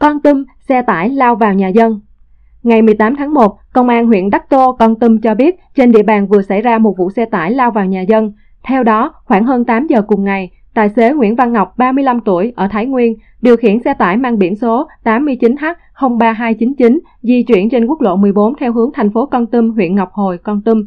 Con Tum, xe tải lao vào nhà dân. Ngày 18 tháng 1, Công an huyện Đắc Tô, Con Tum cho biết trên địa bàn vừa xảy ra một vụ xe tải lao vào nhà dân. Theo đó, khoảng hơn 8 giờ cùng ngày, tài xế Nguyễn Văn Ngọc, 35 tuổi, ở Thái Nguyên, điều khiển xe tải mang biển số 89H03299 di chuyển trên quốc lộ 14 theo hướng thành phố Con Tum, huyện Ngọc Hồi, Con Tum.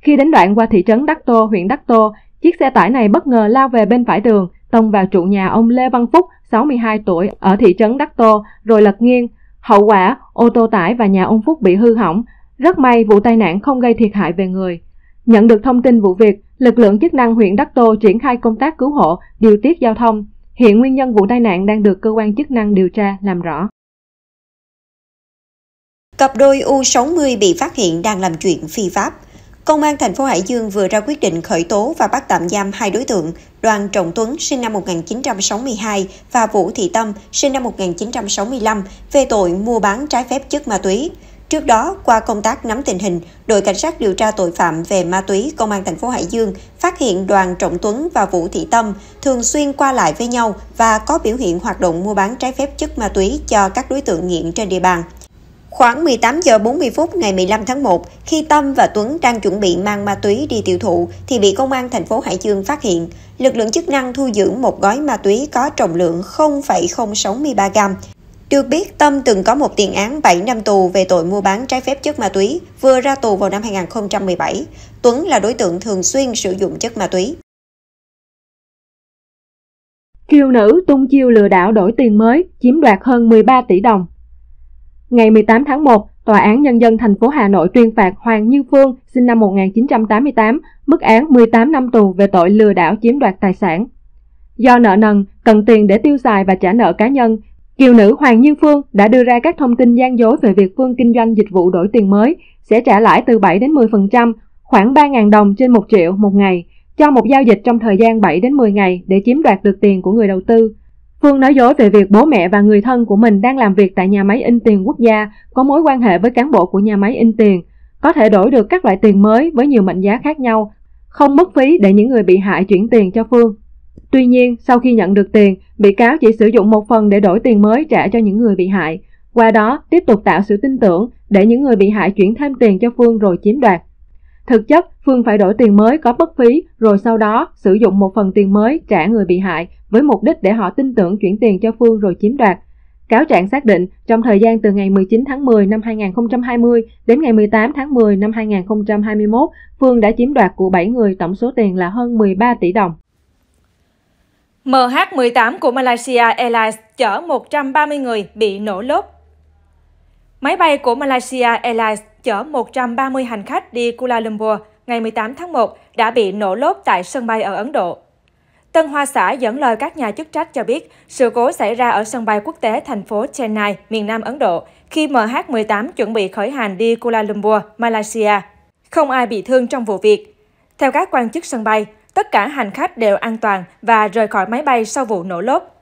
Khi đến đoạn qua thị trấn Đắc Tô, huyện Đắc Tô, chiếc xe tải này bất ngờ lao về bên phải đường, tông vào trụ nhà ông Lê Văn Phúc, 62 tuổi, ở thị trấn Đắc Tô, rồi lật nghiêng. Hậu quả, ô tô tải và nhà ông Phúc bị hư hỏng. Rất may vụ tai nạn không gây thiệt hại về người. Nhận được thông tin vụ việc, lực lượng chức năng huyện Đắc Tô triển khai công tác cứu hộ, điều tiết giao thông. Hiện nguyên nhân vụ tai nạn đang được cơ quan chức năng điều tra làm rõ. Cặp đôi U60 bị phát hiện đang làm chuyện phi pháp – Công an thành phố Hải Dương vừa ra quyết định khởi tố và bắt tạm giam hai đối tượng, Đoàn Trọng Tuấn sinh năm 1962 và Vũ Thị Tâm sinh năm 1965 về tội mua bán trái phép chất ma túy. Trước đó, qua công tác nắm tình hình, đội cảnh sát điều tra tội phạm về ma túy công an thành phố Hải Dương phát hiện Đoàn Trọng Tuấn và Vũ Thị Tâm thường xuyên qua lại với nhau và có biểu hiện hoạt động mua bán trái phép chất ma túy cho các đối tượng nghiện trên địa bàn. Khoảng 18 giờ 40 phút ngày 15 tháng 1, khi Tâm và Tuấn đang chuẩn bị mang ma túy đi tiêu thụ thì bị công an thành phố Hải Dương phát hiện. Lực lượng chức năng thu giữ một gói ma túy có trọng lượng 0,063 gram. Được biết, Tâm từng có một tiền án 7 năm tù về tội mua bán trái phép chất ma túy, vừa ra tù vào năm 2017. Tuấn là đối tượng thường xuyên sử dụng chất ma túy. Kiều nữ tung chiêu lừa đảo đổi tiền mới, chiếm đoạt hơn 13 tỷ đồng. Ngày 18 tháng 1, Tòa án Nhân dân thành phố Hà Nội tuyên phạt Hoàng Như Phương, sinh năm 1988, mức án 18 năm tù về tội lừa đảo chiếm đoạt tài sản. Do nợ nần, cần tiền để tiêu xài và trả nợ cá nhân, kiều nữ Hoàng Như Phương đã đưa ra các thông tin gian dối về việc Phương kinh doanh dịch vụ đổi tiền mới, sẽ trả lãi từ 7 đến 10%, khoảng 3.000 đồng trên 1 triệu một ngày, cho một giao dịch trong thời gian 7 đến 10 ngày để chiếm đoạt được tiền của người đầu tư. Phương nói dối về việc bố mẹ và người thân của mình đang làm việc tại nhà máy in tiền quốc gia có mối quan hệ với cán bộ của nhà máy in tiền, có thể đổi được các loại tiền mới với nhiều mệnh giá khác nhau, không mất phí để những người bị hại chuyển tiền cho Phương. Tuy nhiên, sau khi nhận được tiền, bị cáo chỉ sử dụng một phần để đổi tiền mới trả cho những người bị hại, qua đó tiếp tục tạo sự tin tưởng để những người bị hại chuyển thêm tiền cho Phương rồi chiếm đoạt. Thực chất, Phương phải đổi tiền mới có bất phí rồi sau đó sử dụng một phần tiền mới trả người bị hại với mục đích để họ tin tưởng chuyển tiền cho Phương rồi chiếm đoạt. Cáo trạng xác định trong thời gian từ ngày 19 tháng 10 năm 2020 đến ngày 18 tháng 10 năm 2021, Phương đã chiếm đoạt của 7 người tổng số tiền là hơn 13 tỷ đồng. MH18 của Malaysia Airlines chở 130 người bị nổ lốp Máy bay của Malaysia Airlines chở 130 hành khách đi Kuala Lumpur ngày 18 tháng 1 đã bị nổ lốp tại sân bay ở Ấn Độ. Tân Hoa Xã dẫn lời các nhà chức trách cho biết sự cố xảy ra ở sân bay quốc tế thành phố Chennai, miền Nam Ấn Độ, khi mh 18 chuẩn bị khởi hành đi Kuala Lumpur, Malaysia. Không ai bị thương trong vụ việc. Theo các quan chức sân bay, tất cả hành khách đều an toàn và rời khỏi máy bay sau vụ nổ lốp.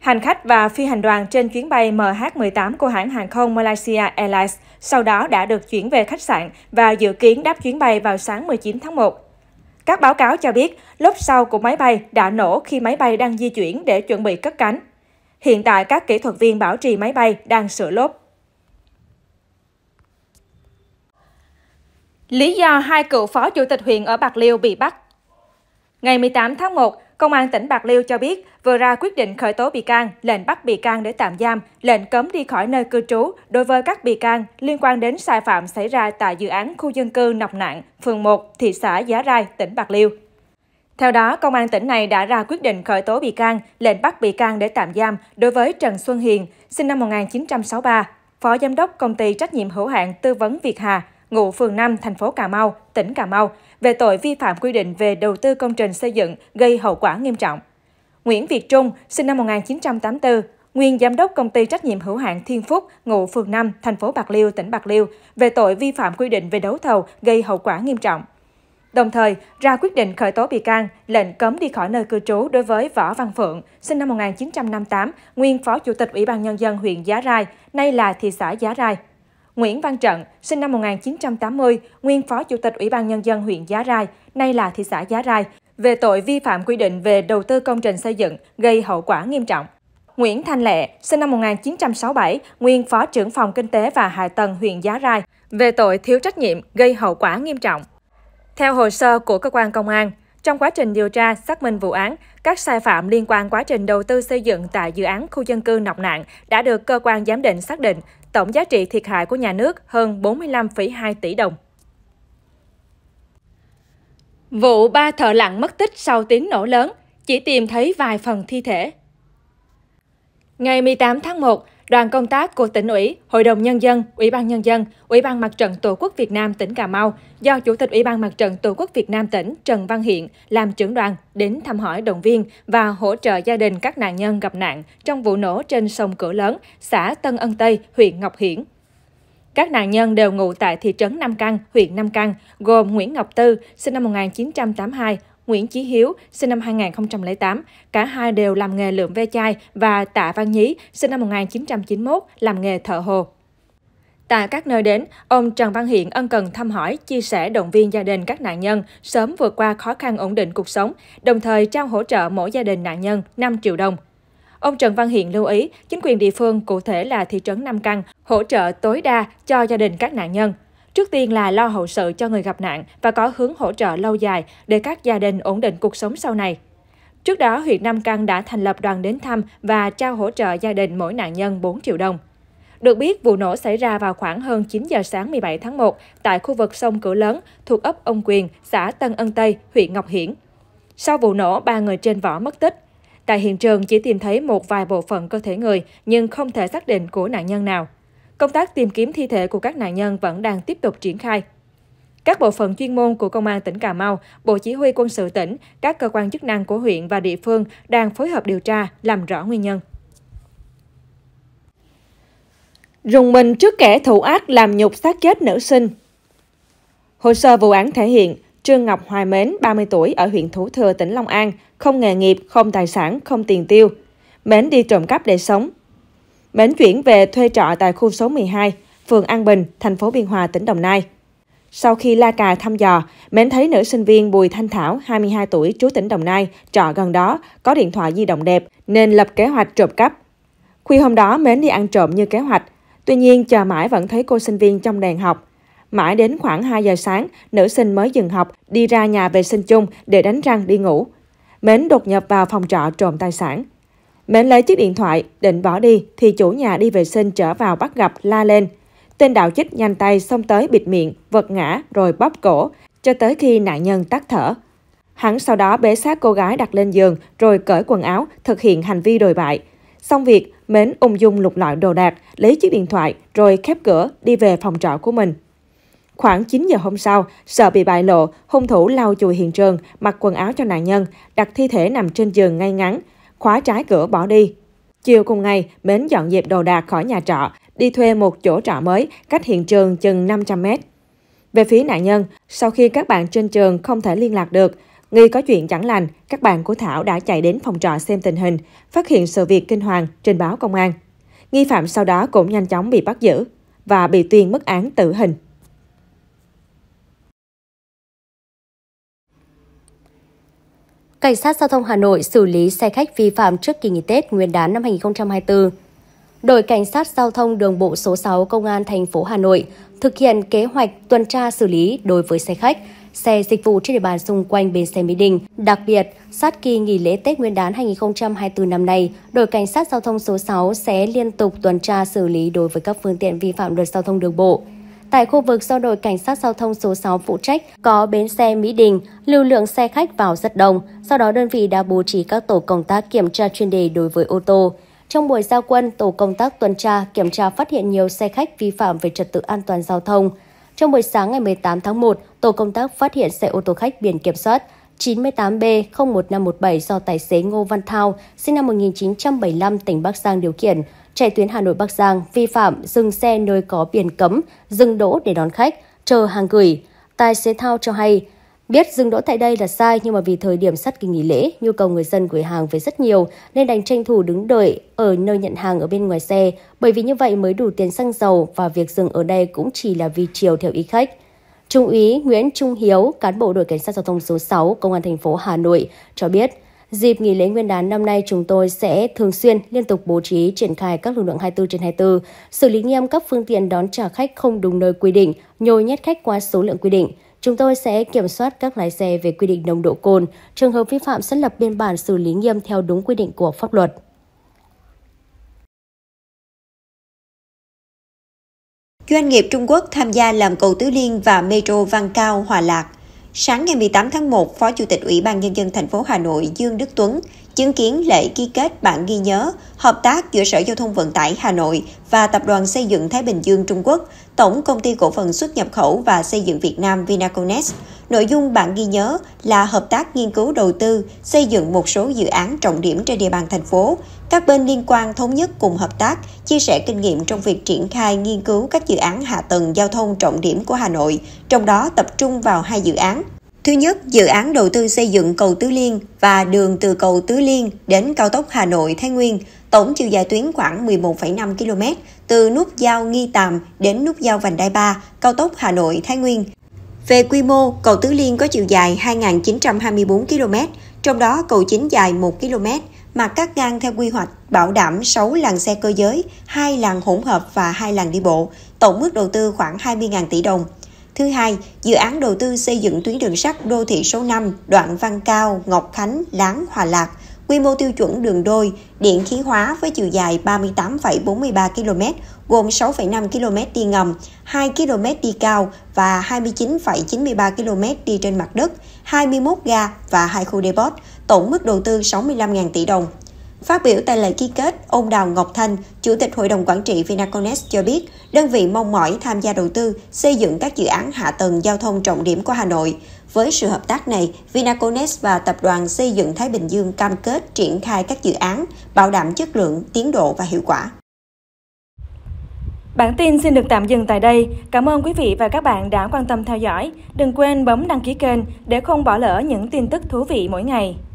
Hành khách và phi hành đoàn trên chuyến bay MH18 của hãng hàng không Malaysia Airlines sau đó đã được chuyển về khách sạn và dự kiến đáp chuyến bay vào sáng 19 tháng 1. Các báo cáo cho biết, lốp sau của máy bay đã nổ khi máy bay đang di chuyển để chuẩn bị cất cánh. Hiện tại, các kỹ thuật viên bảo trì máy bay đang sửa lốp. Lý do hai cựu phó chủ tịch huyện ở Bạc Liêu bị bắt Ngày 18 tháng 1, Công an tỉnh Bạc Liêu cho biết vừa ra quyết định khởi tố bị can, lệnh bắt bị can để tạm giam, lệnh cấm đi khỏi nơi cư trú đối với các bị can liên quan đến sai phạm xảy ra tại dự án khu dân cư Nọc Nạn, phường 1, thị xã Giá Rai, tỉnh Bạc Liêu. Theo đó, Công an tỉnh này đã ra quyết định khởi tố bị can, lệnh bắt bị can để tạm giam đối với Trần Xuân Hiền, sinh năm 1963, Phó Giám đốc Công ty Trách nhiệm hữu hạn Tư vấn Việt Hà, ngụ phường 5, thành phố Cà Mau, tỉnh Cà Mau, về tội vi phạm quy định về đầu tư công trình xây dựng gây hậu quả nghiêm trọng. Nguyễn Việt Trung, sinh năm 1984, nguyên giám đốc công ty trách nhiệm hữu hạn Thiên Phúc, ngụ phường 5, thành phố Bạc Liêu, tỉnh Bạc Liêu, về tội vi phạm quy định về đấu thầu gây hậu quả nghiêm trọng. Đồng thời, ra quyết định khởi tố bị can, lệnh cấm đi khỏi nơi cư trú đối với Võ Văn Phượng, sinh năm 1958, nguyên Phó Chủ tịch Ủy ban Nhân dân huyện Giá Rai, nay là thị xã Giá Rai, Nguyễn Văn Trận, sinh năm 1980, nguyên Phó Chủ tịch Ủy ban Nhân dân huyện Giá Rai, nay là thị xã Giá Rai, về tội vi phạm quy định về đầu tư công trình xây dựng gây hậu quả nghiêm trọng. Nguyễn Thanh Lệ, sinh năm 1967, nguyên Phó trưởng phòng Kinh tế và Hạ tầng huyện Giá Rai, về tội thiếu trách nhiệm gây hậu quả nghiêm trọng. Theo hồ sơ của cơ quan công an, trong quá trình điều tra, xác minh vụ án, các sai phạm liên quan quá trình đầu tư xây dựng tại dự án khu dân cư Nọc Nạn đã được cơ quan giám định xác định tổng giá trị thiệt hại của nhà nước hơn 45,2 tỷ đồng. Vụ ba thợ lặn mất tích sau tiếng nổ lớn, chỉ tìm thấy vài phần thi thể. Ngày 18 tháng 1, đoàn công tác của tỉnh ủy, Hội đồng Nhân dân, Ủy ban Nhân dân, Ủy ban Mặt trận Tổ quốc Việt Nam tỉnh Cà Mau do Chủ tịch Ủy ban Mặt trận Tổ quốc Việt Nam tỉnh Trần Văn Hiện làm trưởng đoàn đến thăm hỏi động viên và hỗ trợ gia đình các nạn nhân gặp nạn trong vụ nổ trên sông Cửa Lớn, xã Tân Ân Tây, huyện Ngọc Hiển, các nạn nhân đều ngụ tại thị trấn Nam Căn, huyện Nam Căn, gồm Nguyễn Ngọc Tư, sinh năm 1982, Nguyễn Chí Hiếu, sinh năm 2008. Cả hai đều làm nghề lượm ve chai và Tạ Văn Nhí, sinh năm 1991, làm nghề thợ hồ. Tại các nơi đến, ông Trần Văn Hiện ân cần thăm hỏi, chia sẻ động viên gia đình các nạn nhân sớm vượt qua khó khăn ổn định cuộc sống, đồng thời trao hỗ trợ mỗi gia đình nạn nhân 5 triệu đồng. Ông Trần Văn Hiện lưu ý, chính quyền địa phương, cụ thể là thị trấn Nam Căn, hỗ trợ tối đa cho gia đình các nạn nhân. Trước tiên là lo hậu sự cho người gặp nạn và có hướng hỗ trợ lâu dài để các gia đình ổn định cuộc sống sau này. Trước đó, huyện Nam Căn đã thành lập đoàn đến thăm và trao hỗ trợ gia đình mỗi nạn nhân 4 triệu đồng. Được biết, vụ nổ xảy ra vào khoảng hơn 9 giờ sáng 17 tháng 1 tại khu vực sông Cửa Lớn thuộc ấp Ông Quyền, xã Tân Ân Tây, huyện Ngọc Hiển. Sau vụ nổ, ba người trên vỏ mất tích. Tại hiện trường chỉ tìm thấy một vài bộ phận cơ thể người nhưng không thể xác định của nạn nhân nào. Công tác tìm kiếm thi thể của các nạn nhân vẫn đang tiếp tục triển khai. Các bộ phận chuyên môn của Công an tỉnh Cà Mau, Bộ Chỉ huy quân sự tỉnh, các cơ quan chức năng của huyện và địa phương đang phối hợp điều tra, làm rõ nguyên nhân. Rùng mình trước kẻ thủ ác làm nhục xác chết nữ sinh. Hồ sơ vụ án thể hiện, Trương Ngọc Hoài Mến, 30 tuổi, ở huyện Thủ Thừa, tỉnh Long An, không nghề nghiệp, không tài sản, không tiền tiêu. Mến đi trộm cắp để sống, mến chuyển về thuê trọ tại khu số 12, phường An Bình, thành phố Biên Hòa, tỉnh Đồng Nai. Sau khi la cà thăm dò, Mến thấy nữ sinh viên Bùi Thanh Thảo, 22 tuổi, trú tỉnh Đồng Nai, trọ gần đó, có điện thoại di động đẹp, nên lập kế hoạch trộm cắp. Khuya hôm đó, Mến đi ăn trộm như kế hoạch. Tuy nhiên, chờ mãi vẫn thấy cô sinh viên trong đèn học. Mãi đến khoảng 2 giờ sáng, nữ sinh mới dừng học, đi ra nhà vệ sinh chung để đánh răng đi ngủ. Mến đột nhập vào phòng trọ trộm tài sản. Mến lấy chiếc điện thoại, định bỏ đi thì chủ nhà đi vệ sinh trở vào bắt gặp la lên. Tên đạo chích nhanh tay xông tới bịt miệng, vật ngã rồi bóp cổ, cho tới khi nạn nhân tắt thở. Hắn sau đó bế xác cô gái đặt lên giường rồi cởi quần áo, thực hiện hành vi đồi bại. Xong việc, Mến ung dung lục lọi đồ đạc, lấy chiếc điện thoại rồi khép cửa đi về phòng trọ của mình. Khoảng 9 giờ hôm sau, sợ bị bại lộ, hung thủ lau chùi hiện trường, mặc quần áo cho nạn nhân, đặt thi thể nằm trên giường ngay ngắn, khóa trái cửa bỏ đi. Chiều cùng ngày, Mến dọn dẹp đồ đạc khỏi nhà trọ, đi thuê một chỗ trọ mới cách hiện trường chừng 500 mét. Về phía nạn nhân, sau khi các bạn trên trường không thể liên lạc được, nghi có chuyện chẳng lành, các bạn của Thảo đã chạy đến phòng trọ xem tình hình, phát hiện sự việc kinh hoàng, trình báo công an. Nghi phạm sau đó cũng nhanh chóng bị bắt giữ và bị tuyên mức án tử hình. Cảnh sát giao thông Hà Nội xử lý xe khách vi phạm trước kỳ nghỉ Tết Nguyên đán năm 2024. Đội Cảnh sát Giao thông Đường bộ số 6 Công an thành phố Hà Nội thực hiện kế hoạch tuần tra xử lý đối với xe khách, xe dịch vụ trên địa bàn xung quanh bến xe Mỹ Đình. Đặc biệt, sát kỳ nghỉ lễ Tết Nguyên đán 2024 năm nay, đội cảnh sát giao thông số 6 sẽ liên tục tuần tra xử lý đối với các phương tiện vi phạm luật giao thông đường bộ. Tại khu vực do đội cảnh sát giao thông số 6 phụ trách có bến xe Mỹ Đình, lưu lượng xe khách vào rất đông, sau đó đơn vị đã bố trí các tổ công tác kiểm tra chuyên đề đối với ô tô. Trong buổi giao quân, tổ công tác tuần tra kiểm tra phát hiện nhiều xe khách vi phạm về trật tự an toàn giao thông. Trong buổi sáng ngày 18 tháng 1, tổ công tác phát hiện xe ô tô khách biển kiểm soát 98B01517 do tài xế Ngô Văn Thao, sinh năm 1975, tỉnh Bắc Giang điều khiển, chạy tuyến Hà Nội Bắc Giang vi phạm dừng xe nơi có biển cấm, dừng đỗ để đón khách, chờ hàng gửi. Tài xế Thao cho hay, biết dừng đỗ tại đây là sai nhưng mà vì thời điểm sát kỳ nghỉ lễ, nhu cầu người dân gửi hàng về rất nhiều nên đành tranh thủ đứng đợi ở nơi nhận hàng ở bên ngoài xe, bởi vì như vậy mới đủ tiền xăng dầu và việc dừng ở đây cũng chỉ là vì chiều theo ý khách. Trung úy Nguyễn Trung Hiếu, cán bộ đội cảnh sát giao thông số 6 công an thành phố Hà Nội cho biết, Dịp nghỉ lễ nguyên đán năm nay chúng tôi sẽ thường xuyên liên tục bố trí triển khai các lực lượng 24 trên 24, xử lý nghiêm các phương tiện đón trả khách không đúng nơi quy định, nhồi nhét khách quá số lượng quy định. Chúng tôi sẽ kiểm soát các lái xe về quy định nồng độ cồn, trường hợp vi phạm sẽ lập biên bản xử lý nghiêm theo đúng quy định của pháp luật. Doanh nghiệp Trung Quốc tham gia làm cầu Tứ Liên và Metro Văn Cao Hòa Lạc Sáng ngày 18 tháng 1, Phó Chủ tịch Ủy ban Nhân dân thành phố Hà Nội Dương Đức Tuấn chứng kiến lễ ký kết bản ghi nhớ hợp tác giữa Sở Giao thông Vận tải Hà Nội và Tập đoàn Xây dựng Thái Bình Dương Trung Quốc, Tổng Công ty Cổ phần Xuất nhập khẩu và Xây dựng Việt Nam Vinaconex. Nội dung bản ghi nhớ là hợp tác nghiên cứu đầu tư, xây dựng một số dự án trọng điểm trên địa bàn thành phố. Các bên liên quan thống nhất cùng hợp tác, chia sẻ kinh nghiệm trong việc triển khai nghiên cứu các dự án hạ tầng giao thông trọng điểm của Hà Nội, trong đó tập trung vào hai dự án Thứ nhất, dự án đầu tư xây dựng cầu Tứ Liên và đường từ cầu Tứ Liên đến cao tốc Hà Nội Thái Nguyên, tổng chiều dài tuyến khoảng 11,5 km từ nút giao Nghi Tàm đến nút giao Vành Đai 3, cao tốc Hà Nội Thái Nguyên. Về quy mô, cầu Tứ Liên có chiều dài 2.924 km, trong đó cầu chính dài 1 km, mà các ngang theo quy hoạch bảo đảm 6 làn xe cơ giới, 2 làn hỗn hợp và 2 làn đi bộ, tổng mức đầu tư khoảng 20.000 tỷ đồng. Thứ hai, dự án đầu tư xây dựng tuyến đường sắt đô thị số 5, đoạn Văn Cao, Ngọc Khánh, Láng, Hòa Lạc, quy mô tiêu chuẩn đường đôi, điện khí hóa với chiều dài 38,43 km, gồm 6,5 km đi ngầm, 2 km đi cao và 29,93 km đi trên mặt đất, 21 ga và 2 khu depot, tổng mức đầu tư 65.000 tỷ đồng. Phát biểu tại lễ ký kết, ông Đào Ngọc Thanh, Chủ tịch Hội đồng Quản trị Vinaconex cho biết, đơn vị mong mỏi tham gia đầu tư xây dựng các dự án hạ tầng giao thông trọng điểm của Hà Nội. Với sự hợp tác này, Vinaconex và Tập đoàn Xây dựng Thái Bình Dương cam kết triển khai các dự án, bảo đảm chất lượng, tiến độ và hiệu quả. Bản tin xin được tạm dừng tại đây. Cảm ơn quý vị và các bạn đã quan tâm theo dõi. Đừng quên bấm đăng ký kênh để không bỏ lỡ những tin tức thú vị mỗi ngày.